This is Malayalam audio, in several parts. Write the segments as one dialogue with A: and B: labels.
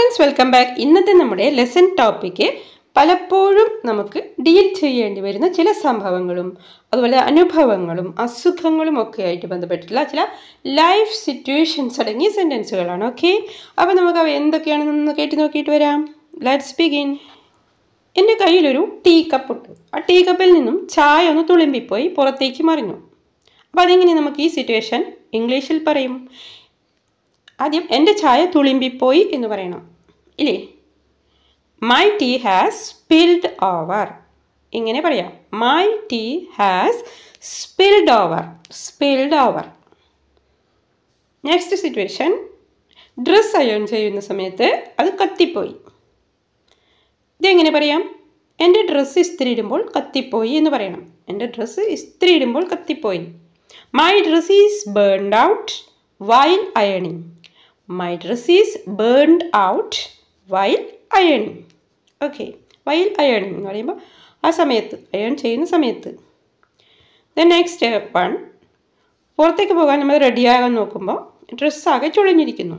A: ഫ്രണ്ട്സ് വെൽക്കം ബാക്ക് ഇന്നത്തെ നമ്മുടെ ലെസൺ ടോപ്പിക്ക് പലപ്പോഴും നമുക്ക് ഡീൽ ചെയ്യേണ്ടി വരുന്ന ചില സംഭവങ്ങളും അതുപോലെ അനുഭവങ്ങളും അസുഖങ്ങളും ഒക്കെ ആയിട്ട് ബന്ധപ്പെട്ടിട്ടുള്ള ചില ലൈഫ് സിറ്റുവേഷൻസ് അടങ്ങിയ സെൻറ്റൻസുകളാണ് ഓക്കെ അപ്പോൾ നമുക്ക് അവ എന്തൊക്കെയാണെന്നൊന്ന് കേട്ട് നോക്കിയിട്ട് വരാം ലെറ്റ്സ് ബിഗിൻ എൻ്റെ കയ്യിലൊരു ടീ കപ്പ് ഉണ്ട് ആ ടീ കപ്പിൽ നിന്നും ചായ ഒന്ന് തുളുമ്പിപ്പോയി പുറത്തേക്ക് മറിഞ്ഞു അപ്പോൾ അതെങ്ങനെ നമുക്ക് ഈ സിറ്റുവേഷൻ ഇംഗ്ലീഷിൽ പറയും ആദ്യം എൻ്റെ ചായ തുളുമ്പിപ്പോയി എന്ന് പറയണം ഇല്ലേ my tea has spilled over ഇങ്ങനെ പറയാം my tea has spilled over spilled over next situation dress iron ചെയ്യുന്ന സമയത്ത് അത് കത്തിപ്പോയി ഇതെങ്ങനെ പറയാം എൻ്റെ ഡ്രസ്സ് ഇടുമ്പോൾ കത്തിപ്പോയി എന്ന് പറയണം എൻ്റെ ഡ്രസ്സ് ഇടുമ്പോൾ കത്തിപ്പോയി my dress is burned out while അയണിങ് my dress is burned out while അയണിങ് okay while അയണിങ് എന്ന് പറയുമ്പോൾ ആ സമയത്ത് അയൺ ചെയ്യുന്ന സമയത്ത് ദ നെക്സ്റ്റ് സ്റ്റെപ്പ് പുറത്തേക്ക് പോകാൻ നമ്മൾ റെഡിയാകാൻ നോക്കുമ്പോൾ ഡ്രസ്സാകെ ചുളിഞ്ഞിരിക്കുന്നു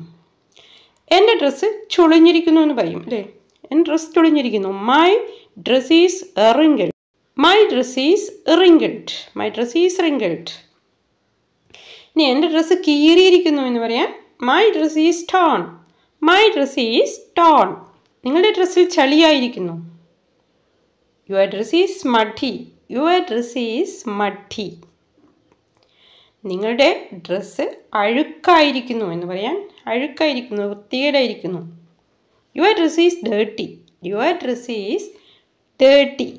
A: എൻ്റെ ഡ്രസ്സ് ചുളിഞ്ഞിരിക്കുന്നു എന്ന് പറയും അല്ലേ എൻ്റെ ഡ്രസ്സ് ചുളിഞ്ഞിരിക്കുന്നു my dress is wrinkled my dress is wrinkled my dress is wrinkled ഇനി എൻ്റെ ഡ്രസ്സ് കീറിയിരിക്കുന്നു എന്ന് പറയാൻ my dress is torn my dress is torn നിങ്ങളുടെ ഡ്രസ്സിൽ ചളിയായിരിക്കുന്നു your dress is muddy your dress is muddy നിങ്ങളുടെ ഡ്രസ്സ് അഴുക്കായിരിക്കുന്നു എന്ന് പറയാൻ അഴുക്കായിരിക്കുന്നു വൃത്തികേടായിരിക്കുന്നു your dress is dirty your dress is dirty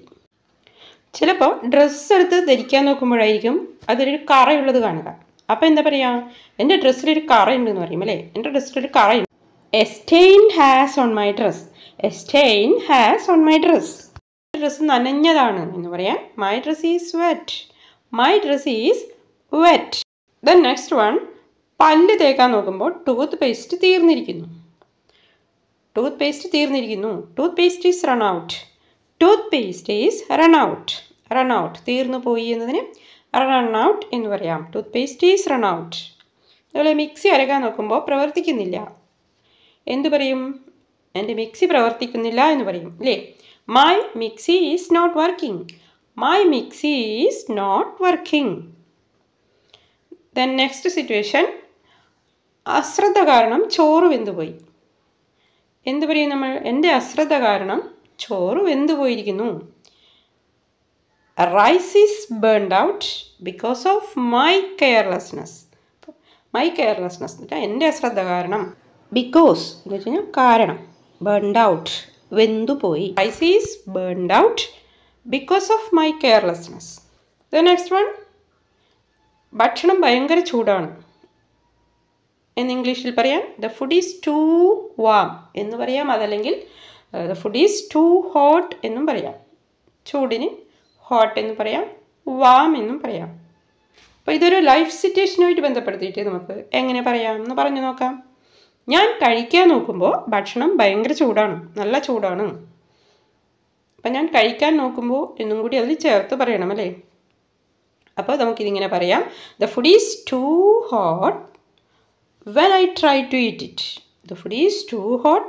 A: ചിലപ്പോൾ ഡ്രസ്സ് എടുത്ത് ധരിക്കാൻ നോക്കുമ്പോഴായിരിക്കും അതിലൊരു കറയുള്ളത് കാണുക അപ്പോൾ എന്താ പറയുക എൻ്റെ ഡ്രസ്സിലൊരു കറയുണ്ടെന്ന് പറയും അല്ലേ എൻ്റെ ഡ്രസ്സിലൊരു കറയുണ്ട് a stain has on my dress a stain has on my dress dress നനഞ്ഞതാണ് എന്ന് പറയാം my dress is wet my dress is wet the next one പല്ല് തേക്കാൻ നോക്കുമ്പോൾ ടൂത്ത് പേസ്റ്റ് തീർന്നിരിക്കുന്നു ടൂത്ത് പേസ്റ്റ് തീർന്നിരിക്കുന്നു toothpaste is run out toothpaste is run out run out തീർന്നു പോയി എന്നതിന് റൺ ഔട്ട് എന്ന് പറയാം toothpaste is run out അതുപോലെ മിക്സി അരക്കാൻ നോക്കുമ്പോൾ പ്രവർത്തിക്കുന്നില്ല എന്തു പറയും എൻ്റെ മിക്സി പ്രവർത്തിക്കുന്നില്ല എന്ന് പറയും അല്ലേ my mixie is not working my mixie is not working then next situation അശ്രദ്ധ കാരണം ചോറ് വെന്തുപോയി എന്തു പറയും നമ്മൾ എൻ്റെ അശ്രദ്ധ കാരണം ചോറ് വെന്തുപോയിരിക്കുന്നു rice is burned out because of my carelessness my carelessness എന്ന് എൻ്റെ അശ്രദ്ധ കാരണം ബിക്കോസ് എന്ന് വെച്ച് കഴിഞ്ഞാൽ കാരണം ബേൺഡ് ഔട്ട് വെന്തുപോയി ഐ is burned out because of my carelessness the next one ഭക്ഷണം ഭയങ്കര ചൂടാണ് എന്ന് ഇംഗ്ലീഷിൽ പറയാം the food is too warm എന്ന് പറയാം അതല്ലെങ്കിൽ the food is too hot എന്നും പറയാം ചൂടിന് ഹോട്ട് എന്ന് പറയാം വാം എന്നും പറയാം അപ്പോൾ ഇതൊരു ലൈഫ് സിറ്റുവേഷനുമായിട്ട് ബന്ധപ്പെടുത്തിയിട്ട് നമുക്ക് എങ്ങനെ പറയാം എന്ന് പറഞ്ഞു നോക്കാം ഞാൻ കഴിക്കാൻ നോക്കുമ്പോൾ ഭക്ഷണം ഭയങ്കര ചൂടാണ് നല്ല ചൂടാണ് അപ്പം ഞാൻ കഴിക്കാൻ നോക്കുമ്പോൾ എന്നും കൂടി അതിൽ ചേർത്ത് പറയണം അല്ലേ അപ്പോൾ നമുക്കിതിങ്ങനെ പറയാം the food is too hot when I try to eat it the food is too hot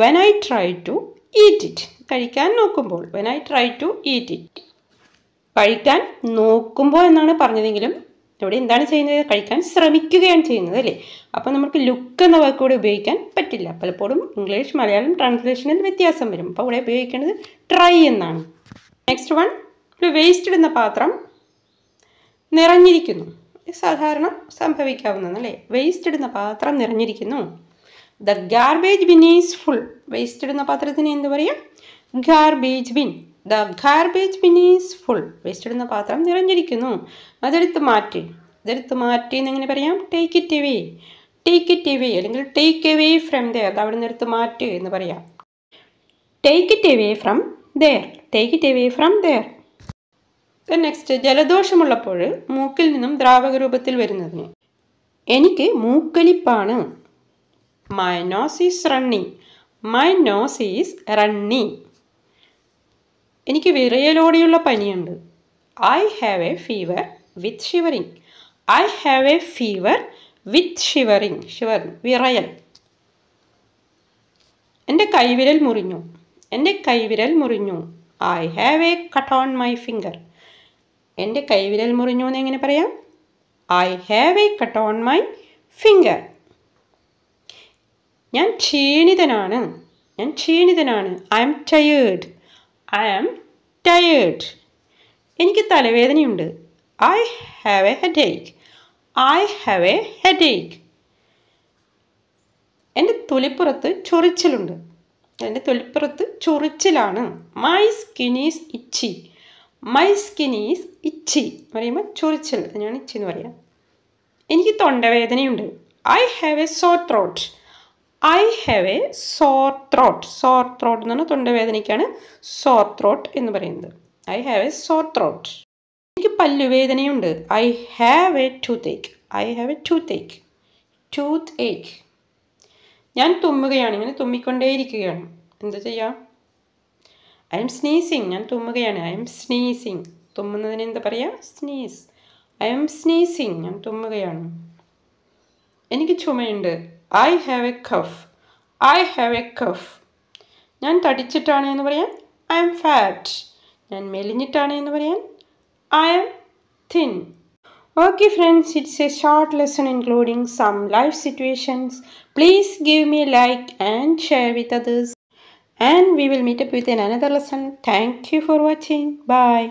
A: when I try to eat it കഴിക്കാൻ നോക്കുമ്പോൾ when I try to eat it കഴിക്കാൻ നോക്കുമ്പോൾ എന്നാണ് പറഞ്ഞതെങ്കിലും ഇവിടെ എന്താണ് ചെയ്യുന്നത് കഴിക്കാൻ ശ്രമിക്കുകയാണ് ചെയ്യുന്നത് അല്ലേ അപ്പോൾ നമുക്ക് ലുക്ക് എന്ന വാക്ക് ഉപയോഗിക്കാൻ പറ്റില്ല പലപ്പോഴും ഇംഗ്ലീഷ് മലയാളം ട്രാൻസ്ലേഷനിൽ വ്യത്യാസം വരും അപ്പോൾ ഇവിടെ ഉപയോഗിക്കേണ്ടത് ട്രൈ എന്നാണ് നെക്സ്റ്റ് വൺ ഒരു വേസ്റ്റ് ഇടുന്ന പാത്രം നിറഞ്ഞിരിക്കുന്നു സാധാരണ സംഭവിക്കാവുന്നതാണ് അല്ലേ വേസ്റ്റ് ഇടുന്ന പാത്രം നിറഞ്ഞിരിക്കുന്നു the garbage bin is full waste ഇടുന്ന പാത്രത്തിന് എന്ത് പറയുക garbage bin the garbage bin is full waste ഇടുന്ന പാത്രം നിറഞ്ഞിരിക്കുന്നു അതെടുത്ത് മാറ്റി അതെടുത്ത് മാറ്റി എന്ന് എങ്ങനെ പറയാം take it away take it away അല്ലെങ്കിൽ ടേക്ക് എവേ ഫ്രം ദർ അത് അവിടെ നിന്നെടുത്ത് മാറ്റി എന്ന് പറയാം take it away from there take it away from there next ജലദോഷമുള്ളപ്പോൾ മൂക്കിൽ നിന്നും ദ്രാവക രൂപത്തിൽ വരുന്നതിന് എനിക്ക് മൂക്കലിപ്പാണ് my nose is running my nose is running എനിക്ക് വിറയലോടെയുള്ള പനിയുണ്ട് I have a fever with shivering I have a fever with shivering shiver വിറയൽ എൻ്റെ കൈവിരൽ മുറിഞ്ഞു എൻ്റെ കൈവിരൽ മുറിഞ്ഞു I have a cut on my finger എൻ്റെ കൈവിരൽ മുറിഞ്ഞു എന്ന് എങ്ങനെ പറയാം I have a cut on my finger ഞാൻ ക്ഷീണിതനാണ് ഞാൻ ക്ഷീണിതനാണ് I am tired I am tired എനിക്ക് തലവേദനയുണ്ട് I have a headache I have a headache എൻ്റെ തൊലിപ്പുറത്ത് ചൊറിച്ചിലുണ്ട് എൻ്റെ തൊലിപ്പുറത്ത് ചൊറിച്ചിലാണ് my skin is itchy my skin is itchy എന്ന് പറയുമ്പോൾ ചൊറിച്ചൽ ഞാൻ ഇച്ചി എന്ന് പറയാം എനിക്ക് തൊണ്ടവേദനയുണ്ട് I have a sore throat I have a sore throat sore throat എന്ന് പറഞ്ഞാൽ തൊണ്ടവേദനയ്ക്കാണ് സോർ ത്രോട്ട് എന്ന് പറയുന്നത് I have a sore throat എനിക്ക് പല്ലുവേദനയുണ്ട് I have a toothache I have a toothache toothache ഞാൻ തുമ്മുകയാണ് ഇങ്ങനെ തുമ്മിക്കൊണ്ടേയിരിക്കുകയാണ് എന്താ ചെയ്യാം ഐ എം സ്നീസിങ് ഞാൻ തുമ്മുകയാണ് ഐ എം സ്നീസിങ് തുമ്മുന്നതിന് എന്താ പറയുക സ്നീസ് ഐ എം സ്നീസിങ് ഞാൻ തുമ്മുകയാണ് എനിക്ക് ചുമയുണ്ട് I have a cough. I have a cough. ഞാൻ തടിച്ചിട്ടാണ് എന്ന് പറയാൻ I I'm fat. ഞാൻ മെലിഞ്ഞിട്ടാണ് എന്ന് പറയാൻ I I'm thin. Okay friends, it's a short lesson including some life situations. Please give me a like and share with others. And we will meet up with another lesson. Thank you for watching. Bye.